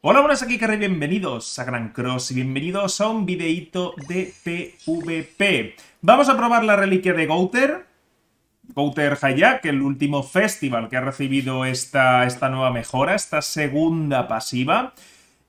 Hola, buenas aquí Carré. bienvenidos a Gran Cross y bienvenidos a un videíto de PvP. Vamos a probar la reliquia de Gouter, Gouter Hayak, el último festival que ha recibido esta, esta nueva mejora, esta segunda pasiva.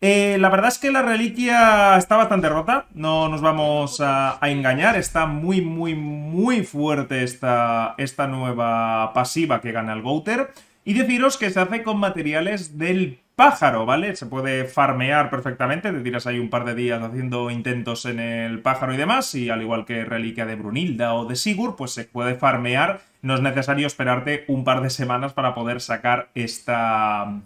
Eh, la verdad es que la reliquia está bastante rota, no nos vamos a, engañar, está muy, muy, muy fuerte esta, esta nueva pasiva que gana el Gouter. Y deciros que se hace con materiales del pájaro, ¿vale? Se puede farmear perfectamente, te tiras ahí un par de días haciendo intentos en el pájaro y demás, y al igual que Reliquia de Brunilda o de Sigur, pues se puede farmear, no es necesario esperarte un par de semanas para poder sacar esta,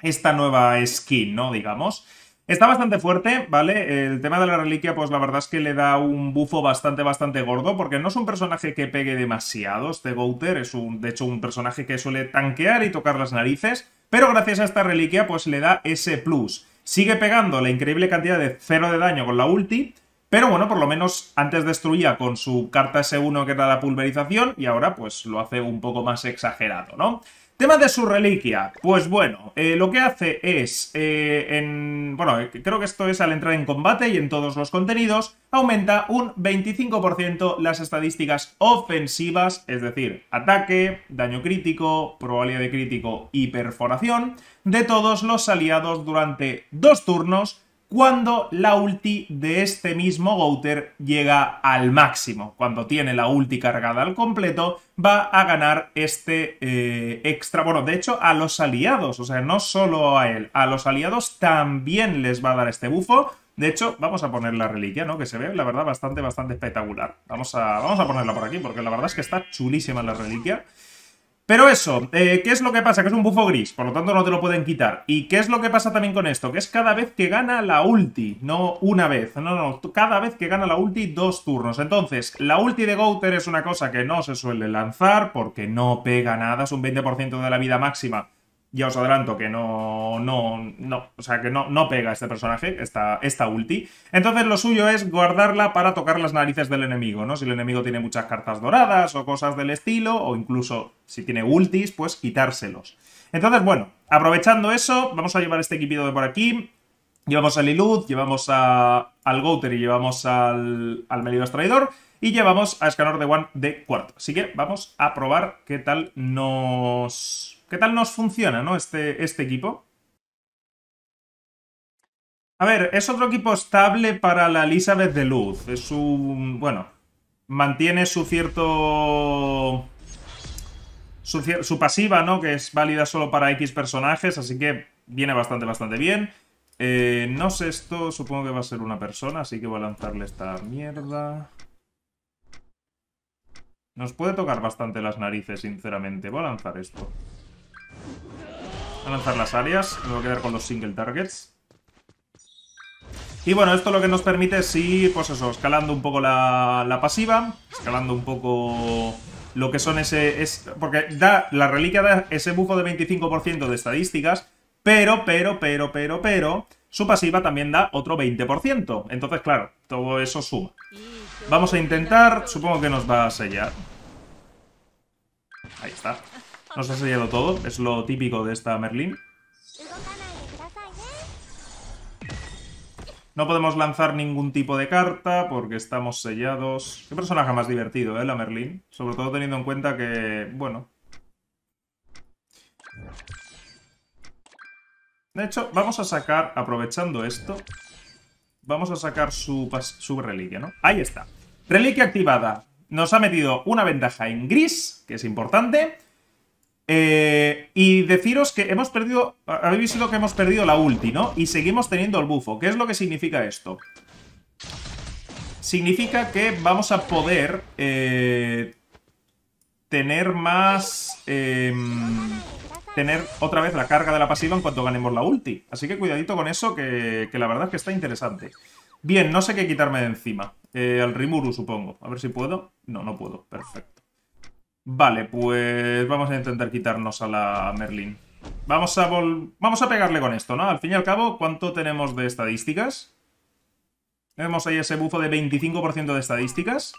esta nueva skin, ¿no? Digamos. Está bastante fuerte, ¿vale? El tema de la reliquia, pues la verdad es que le da un bufo bastante, bastante gordo, porque no es un personaje que pegue demasiado, este Gouter es un, de hecho un personaje que suele tanquear y tocar las narices, pero gracias a esta reliquia pues le da ese plus. Sigue pegando la increíble cantidad de cero de daño con la ulti, pero bueno, por lo menos antes destruía con su carta S1 que era la pulverización y ahora pues lo hace un poco más exagerado, ¿no? Tema de su reliquia. Pues bueno, eh, lo que hace es, eh, en, bueno, eh, creo que esto es al entrar en combate y en todos los contenidos, aumenta un 25% las estadísticas ofensivas, es decir, ataque, daño crítico, probabilidad de crítico y perforación, de todos los aliados durante dos turnos cuando la ulti de este mismo Gouter llega al máximo. Cuando tiene la ulti cargada al completo, va a ganar este eh, extra. Bueno, de hecho, a los aliados, o sea, no solo a él, a los aliados también les va a dar este bufo. De hecho, vamos a poner la reliquia, ¿no? Que se ve, la verdad, bastante, bastante espectacular. Vamos a, vamos a ponerla por aquí, porque la verdad es que está chulísima la reliquia. Pero eso, eh, ¿qué es lo que pasa? Que es un bufo gris, por lo tanto no te lo pueden quitar. ¿Y qué es lo que pasa también con esto? Que es cada vez que gana la ulti, no una vez, no, no, cada vez que gana la ulti dos turnos. Entonces, la ulti de Gouter es una cosa que no se suele lanzar porque no pega nada, es un 20% de la vida máxima ya os adelanto que no, no, no, o sea, que no, no pega este personaje, esta, esta ulti. Entonces lo suyo es guardarla para tocar las narices del enemigo, ¿no? Si el enemigo tiene muchas cartas doradas o cosas del estilo, o incluso si tiene ultis, pues quitárselos. Entonces, bueno, aprovechando eso, vamos a llevar este equipito de por aquí. Llevamos a Lilith, llevamos a, al Gouter y llevamos al, al Traidor. Y llevamos a Escanor de One de cuarto. Así que vamos a probar qué tal nos ¿Qué tal nos funciona, no? Este, este equipo. A ver, es otro equipo estable para la Elizabeth de Luz. Es un... Bueno, mantiene su cierto... Su, pasiva, ¿no? Que es válida solo para X personajes, así que viene bastante, bastante bien. Eh, no sé esto, supongo que va a ser una persona, así que voy a lanzarle esta mierda. Nos puede tocar bastante las narices, sinceramente. Voy a lanzar esto a lanzar las alias, Me voy a quedar con los single targets. Y bueno, esto lo que nos permite es ir, pues eso, escalando un poco la, pasiva, escalando un poco lo que son ese... porque da, la reliquia da ese bufo de 25% de estadísticas, pero, pero, pero, pero, pero, su pasiva también da otro 20%. Entonces, claro, todo eso suma. Vamos a intentar, supongo que nos va a sellar. Ahí está. Nos ha sellado todo, es lo típico de esta Merlin. No podemos lanzar ningún tipo de carta porque estamos sellados. Qué personaje más divertido, ¿eh? La Merlin. Sobre todo teniendo en cuenta que... Bueno. De hecho, vamos a sacar, aprovechando esto, vamos a sacar su, su reliquia, ¿no? Ahí está. Reliquia activada. Nos ha metido una ventaja en gris, que es importante. Eh, y deciros que hemos perdido, habéis visto que hemos perdido la ulti, ¿no? Y seguimos teniendo el bufo. ¿Qué es lo que significa esto? Significa que vamos a poder eh, tener más... Em, tener otra vez la carga de la pasiva en cuanto ganemos la ulti. Así que cuidadito con eso, que, que la verdad es que está interesante. Bien, no sé qué quitarme de encima. Eh, al Rimuru, supongo. A ver si puedo. No, no puedo. Perfecto. Vale, pues vamos a intentar quitarnos a la Merlin. Vamos a, vamos a pegarle con esto, ¿no? Al fin y al cabo, ¿cuánto tenemos de estadísticas? Tenemos ahí ese bufo de 25% de estadísticas.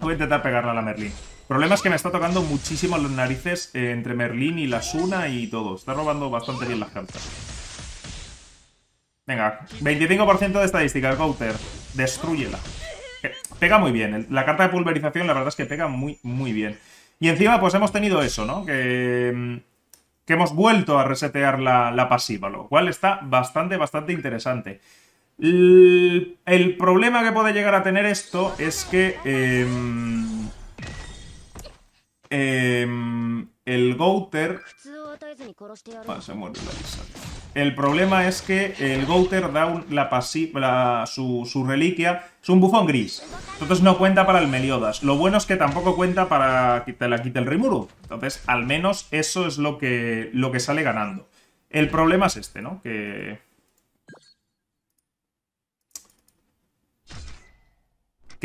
Voy a intentar pegarle a la Merlin. El problema es que me está tocando muchísimo los narices eh, entre Merlin y la Suna y todo. Está robando bastante bien las cartas. Venga, 25% de estadísticas, el Gouter. Destruyela pega muy bien. La carta de pulverización, la verdad es que pega muy, muy bien. Y encima, pues hemos tenido eso, ¿no? Que, mm, que hemos vuelto a resetear la, pasiva, lo cual está bastante, bastante interesante. El, problema que puede llegar a tener esto es que... Em, Em, el Gouter... El problema es que el Gouter da la, su, su, reliquia. Es un bufón gris. Entonces no cuenta para el Meliodas. Lo bueno es que tampoco cuenta para que la quita el Rimuru. Entonces, al menos eso es lo que, lo que sale ganando. El problema es este, ¿no? Que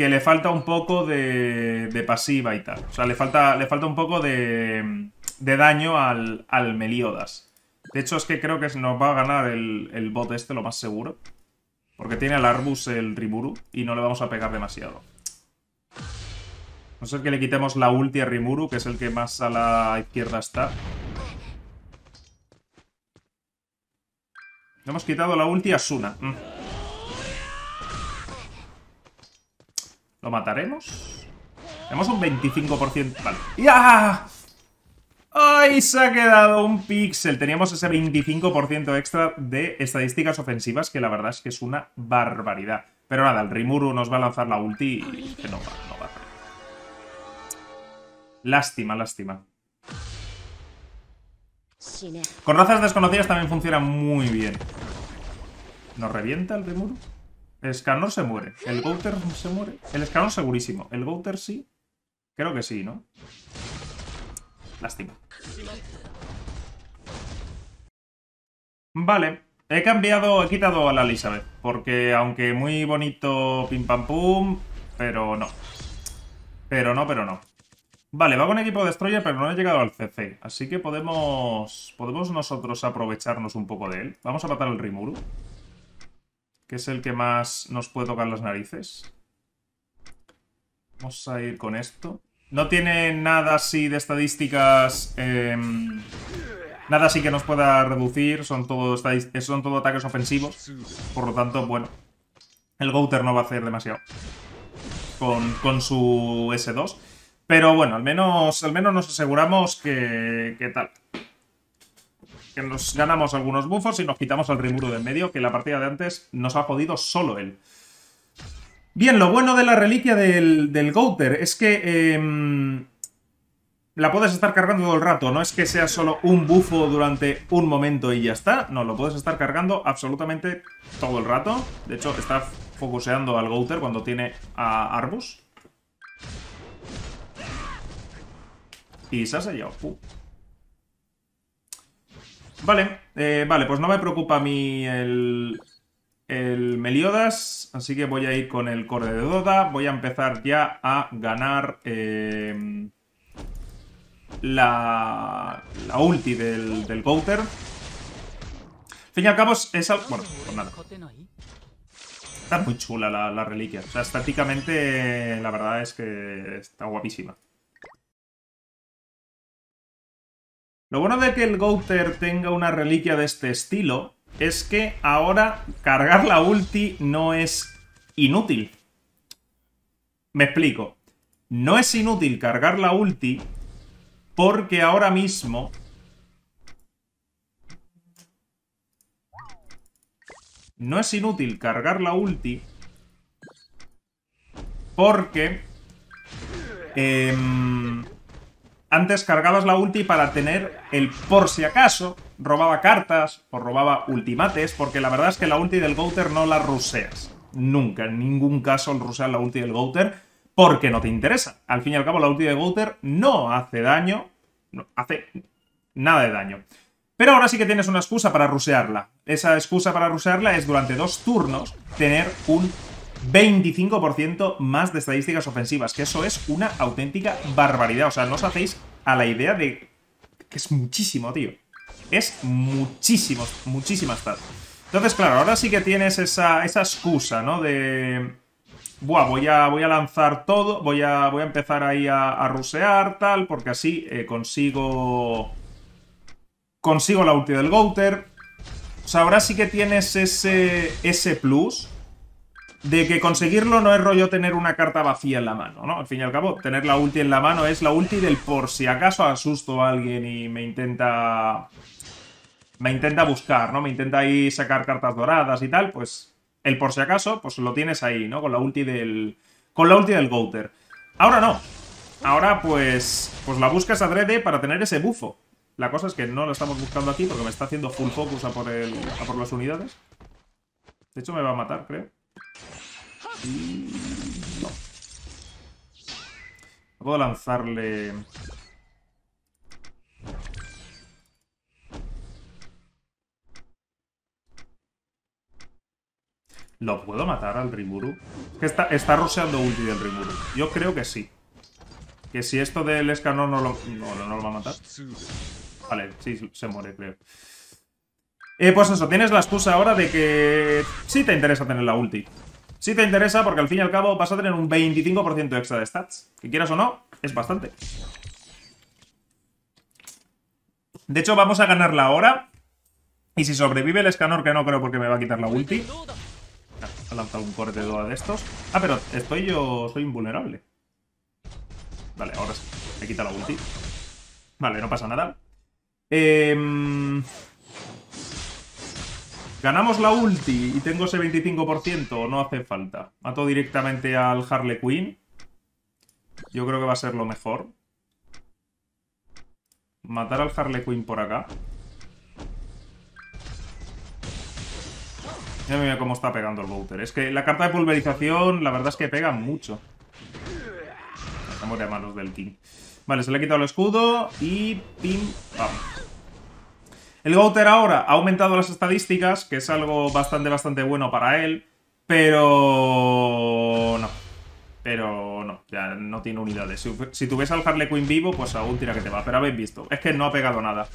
que le falta un poco de, pasiva y tal. O sea, le falta, le falta un poco de, daño al, Meliodas. De hecho, es que creo que nos va a ganar el, bot este, lo más seguro. Porque tiene al Arbus el Rimuru y no le vamos a pegar demasiado. No sé que le quitemos la ulti a Rimuru, que es el que más a la izquierda está. Le hemos quitado la ulti a Suna. Mm. ¿Lo mataremos? Tenemos un 25%. Vale. ¡Ya! ¡Ay! Se ha quedado un pixel. Teníamos ese 25% extra de estadísticas ofensivas, que la verdad es que es una barbaridad. Pero nada, el Rimuru nos va a lanzar la ulti y que no va, no va. Lástima, lástima. Con razas desconocidas también funciona muy bien. ¿Nos revienta el Rimuru? El se muere. El Gouter se muere. El Scanor segurísimo. El Gouter sí. Creo que sí, ¿no? Lástima. Vale. He cambiado, he quitado a la Elizabeth. Porque aunque muy bonito pim pam pum, pero no. Pero no, pero no. Vale, va con equipo Destroyer, pero no ha llegado al CC. Así que podemos podemos nosotros aprovecharnos un poco de él. Vamos a matar al Rimuru que es el que más nos puede tocar las narices. Vamos a ir con esto. No tiene nada así de estadísticas... Em, nada así que nos pueda reducir. Son todos son ataques ofensivos. Por lo tanto, bueno. El Gouter no va a hacer demasiado. Con, su S2. Pero bueno, al menos, al menos nos aseguramos que, que tal que nos ganamos algunos bufos y nos quitamos al Rimuru del medio, que la partida de antes nos ha jodido solo él. Bien, lo bueno de la reliquia del, del Gouter es que em, la puedes estar cargando todo el rato. No es que sea solo un bufo durante un momento y ya está. No, lo puedes estar cargando absolutamente todo el rato. De hecho, está focuseando al Gouter cuando tiene a Arbus. Y se ha sellado. Uh. Vale, eh, vale, pues no me preocupa a mí el, el Meliodas, así que voy a ir con el Corde de Doda. Voy a empezar ya a ganar eh, la, la, ulti del, del Gouter. Al fin y al cabo es... Bueno, pues nada. Está muy chula la, la reliquia. O sea, estáticamente la verdad es que está guapísima. Lo bueno de que el Gouter tenga una reliquia de este estilo es que ahora cargar la ulti no es inútil. Me explico. No es inútil cargar la ulti porque ahora mismo... No es inútil cargar la ulti porque... Eh, antes cargabas la ulti para tener el por si acaso, robaba cartas o robaba ultimates, porque la verdad es que la ulti del Gouter no la ruseas. Nunca, en ningún caso ruseas la ulti del Gouter, porque no te interesa. Al fin y al cabo, la ulti de Gouter no hace daño, no hace nada de daño. Pero ahora sí que tienes una excusa para rusearla. Esa excusa para rusearla es durante dos turnos tener un 25% más de estadísticas ofensivas, que eso es una auténtica barbaridad. O sea, no os hacéis a la idea de que es muchísimo, tío. Es muchísimo, muchísimas stats. Entonces, claro, ahora sí que tienes esa, excusa, ¿no? De... Buah, voy a, voy a lanzar todo, voy a, voy a empezar ahí a, a rusear, tal, porque así eh, consigo... Consigo la ulti del Gouter. O sea, ahora sí que tienes ese, ese plus de que conseguirlo no es rollo tener una carta vacía en la mano, ¿no? Al fin y al cabo, tener la ulti en la mano es la ulti del por si acaso asusto a alguien y me intenta... Me intenta buscar, ¿no? Me intenta ahí sacar cartas doradas y tal, pues el por si acaso, pues lo tienes ahí, ¿no? Con la ulti del... Con la ulti del Goater. Ahora no. Ahora, pues... Pues la buscas adrede para tener ese bufo. La cosa es que no lo estamos buscando aquí porque me está haciendo full focus a por, el, a por las unidades. De hecho, me va a matar, creo. No. Puedo lanzarle... ¿Lo puedo matar al Rimuru? Que está, está ulti del Rimuru. Yo creo que sí. Que si esto del escanor no lo, no lo va a matar. Vale, sí, se muere, creo. Eh, pues eso, tienes la excusa ahora de que sí te interesa tener la ulti. Sí te interesa porque al fin y al cabo vas a tener un 25% extra de stats. Que quieras o no, es bastante. De hecho, vamos a ganarla ahora. Y si sobrevive el escanor, que no creo porque me va a quitar la ulti. Ah, ha lanzado un corte de duda de estos. Ah, pero estoy yo... soy invulnerable. Vale, ahora sí. Me quita la ulti. Vale, no pasa nada. Eh... Ganamos la ulti y tengo ese 25%, no hace falta. Mato directamente al Harley Quinn. Yo creo que va a ser lo mejor. Matar al Harley Quinn por acá. Ya mira cómo está pegando el Bouter. Es que la carta de pulverización, la verdad es que pega mucho. Estamos de manos del King. Vale, se le ha quitado el escudo y pim, pam. El Gouter ahora ha aumentado las estadísticas, que es algo bastante, bastante bueno para él, pero no. Pero no, ya no tiene unidades. Si, tú ves al Harley Quinn vivo, pues aún última que te va. Pero habéis visto, es que no ha pegado nada.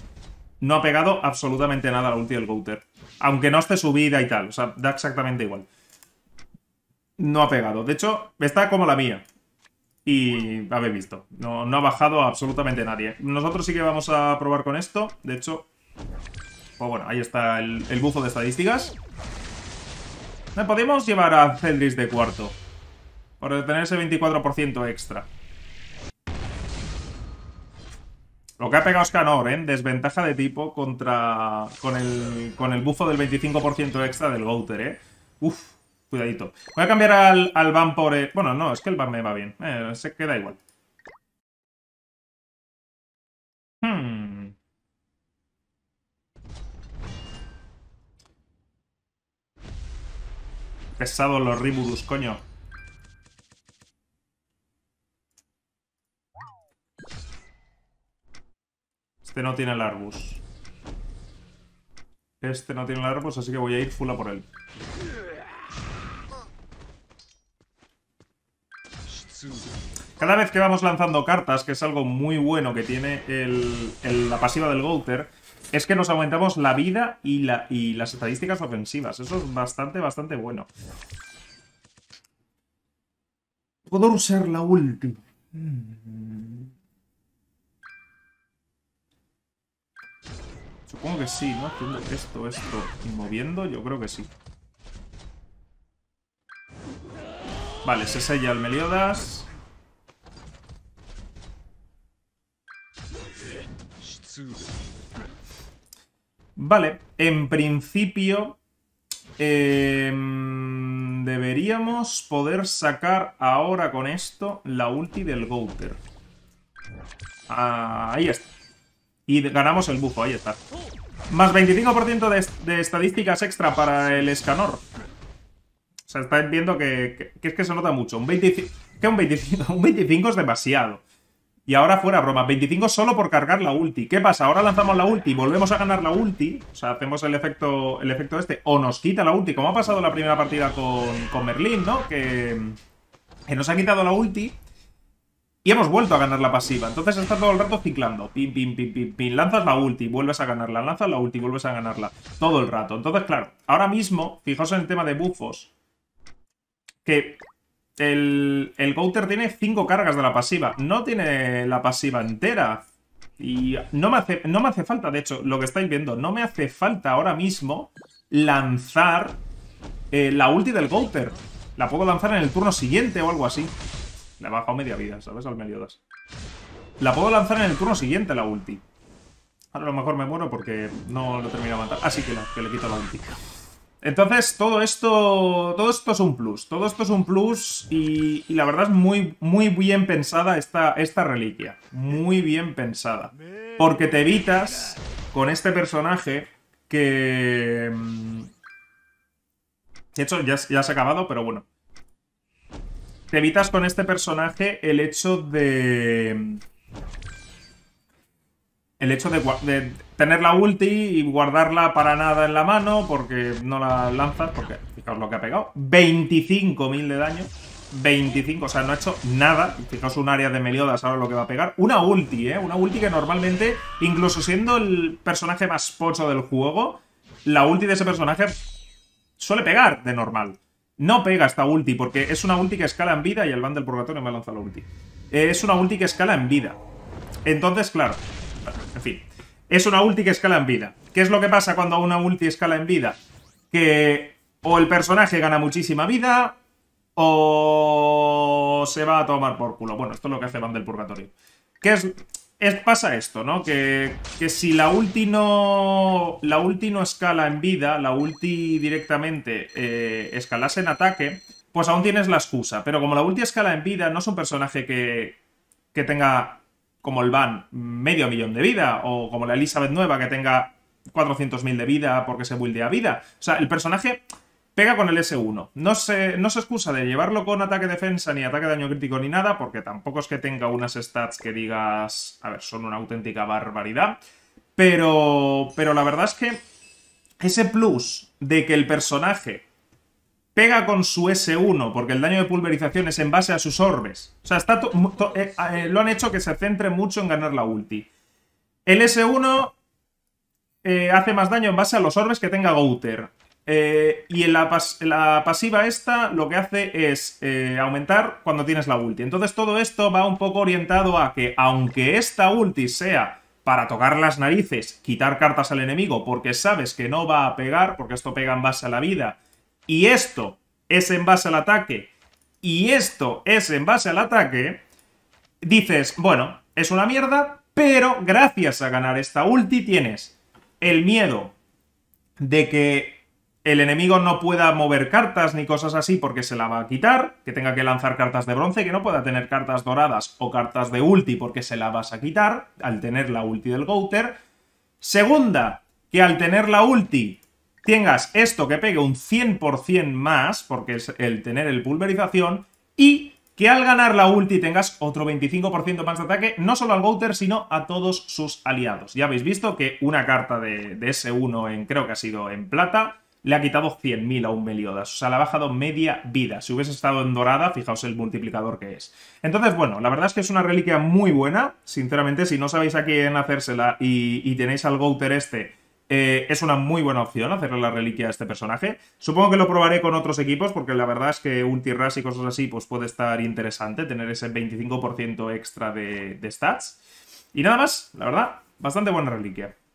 No ha pegado absolutamente nada la ulti del Gouter. Aunque no esté subida y tal, o sea, da exactamente igual. No ha pegado. De hecho, está como la mía y habéis visto, no, no, ha bajado absolutamente nadie. Nosotros sí que vamos a probar con esto, de hecho, pues bueno, ahí está el, buzo de estadísticas. Me podemos llevar a Celdris de cuarto. Por tener ese 24% extra. Lo que ha pegado Scanor, ¿eh? Desventaja de tipo contra... Con el, con buzo del 25% extra del Gouter, ¿eh? Uf, cuidadito. Voy a cambiar al, al por... Bueno, no, es que el BAM me va bien. Eh, se queda igual. pesados los Riburus, coño. Este no tiene el Arbus. Este no tiene el Arbus, así que voy a ir full por él. Cada vez que vamos lanzando cartas, que es algo muy bueno que tiene la pasiva del Gouter, es que nos aumentamos la vida y, la, y las estadísticas ofensivas. Eso es bastante, bastante bueno. Puedo usar la última. Supongo que sí, ¿no? Haciendo esto, esto y moviendo, yo creo que sí. Vale, se sella el Meliodas. Vale, en principio em, deberíamos poder sacar ahora con esto la ulti del Gouter. Ah, ahí está. Y ganamos el bufo, ahí está. Más 25% de, de, estadísticas extra para el escanor. O sea, estáis viendo que, es que se nota mucho. Un 25, un 25, un 25 es demasiado. Y ahora fuera broma, 25 solo por cargar la ulti. ¿Qué pasa? Ahora lanzamos la ulti, volvemos a ganar la ulti. O sea, hacemos el efecto, el efecto este. O nos quita la ulti, como ha pasado la primera partida con, con Merlin, ¿no? Que, nos ha quitado la ulti. Y hemos vuelto a ganar la pasiva. Entonces está todo el rato ciclando. Pim, pim, pim, pim, pin. Lanzas la ulti, vuelves a ganarla. Lanzas la ulti, vuelves a ganarla. Todo el rato. Entonces, claro, ahora mismo, fijaos en el tema de bufos. Que el, el Gouter tiene 5 cargas de la pasiva. No tiene la pasiva entera. Y no me, hace, no me hace falta, de hecho, lo que estáis viendo, no me hace falta ahora mismo lanzar eh, la ulti del Gouter. La puedo lanzar en el turno siguiente o algo así. Le ha bajado media vida, ¿sabes? Al Meliodas. La puedo lanzar en el turno siguiente, la ulti. Ahora a lo mejor me muero porque no lo termino de matar. Así que no, que le quito la ulti. Entonces, todo esto, todo esto es un plus. Todo esto es un plus y, la verdad es muy, muy bien pensada esta, esta reliquia. Muy bien pensada. Porque te evitas con este personaje que... Mm, de hecho, ya se ha acabado, pero bueno. Te evitas con este personaje el hecho de el hecho de, tener la ulti y guardarla para nada en la mano porque no la lanzas, porque fijaos lo que ha pegado, 25.000 de daño, 25, o sea, no ha hecho nada, fijaos un área de Meliodas ahora lo que va a pegar, una ulti, ¿eh? Una ulti que normalmente, incluso siendo el personaje más pocho del juego, la ulti de ese personaje suele pegar de normal. No pega esta ulti porque es una ulti que escala en vida y el van del purgatorio me ha lanzado la ulti. es una ulti que escala en vida. Entonces, claro, en fin, es una ulti que escala en vida. ¿Qué es lo que pasa cuando una ulti escala en vida? Que o el personaje gana muchísima vida o se va a tomar por culo. Bueno, esto es lo que hace Van del Purgatorio. ¿Qué es, pasa esto, ¿no? Que, si la ulti no. La escala en vida, la ulti directamente eh, escalase en ataque, pues aún tienes la excusa. Pero como la ulti escala en vida, no es un personaje que, que tenga como el Van medio millón de vida, o como la Elizabeth nueva que tenga 400.000 de vida porque se buildea vida. O sea, el personaje pega con el S1. No se, no se excusa de llevarlo con ataque defensa, ni ataque daño crítico, ni nada, porque tampoco es que tenga unas stats que digas, a ver, son una auténtica barbaridad. Pero, pero la verdad es que ese plus de que el personaje pega con su S1, porque el daño de pulverización es en base a sus orbes. O sea, está eh, eh, lo han hecho que se centre mucho en ganar la ulti. El S1 eh, hace más daño en base a los orbes que tenga Gouter. y en la, la, pasiva esta lo que hace es aumentar cuando tienes la ulti. Entonces todo esto va un poco orientado a que aunque esta ulti sea para tocar las narices, quitar cartas al enemigo porque sabes que no va a pegar, porque esto pega en base a la vida y esto es en base al ataque, y esto es en base al ataque, dices, bueno, es una mierda, pero gracias a ganar esta ulti tienes el miedo de que el enemigo no pueda mover cartas ni cosas así porque se la va a quitar, que tenga que lanzar cartas de bronce, que no pueda tener cartas doradas o cartas de ulti porque se la vas a quitar al tener la ulti del Gouter. Segunda, que al tener la ulti tengas esto que pegue un 100% más, porque es el tener el pulverización, y que al ganar la ulti tengas otro 25% más de ataque, no solo al Gouter, sino a todos sus aliados. Ya habéis visto que una carta de, ese uno, 1 en, creo que ha sido en plata, le ha quitado 100.000 a un Meliodas. O sea, le ha bajado media vida. Si hubiese estado en dorada, fijaos el multiplicador que es. Entonces, bueno, la verdad es que es una reliquia muy buena. Sinceramente, si no sabéis a quién hacérsela y, y tenéis al Gouter este eh, es una muy buena opción hacerle la reliquia a este personaje. Supongo que lo probaré con otros equipos, porque la verdad es que un Tirras y cosas así, pues puede estar interesante tener ese 25% extra de stats. Y nada más, la verdad, bastante buena reliquia.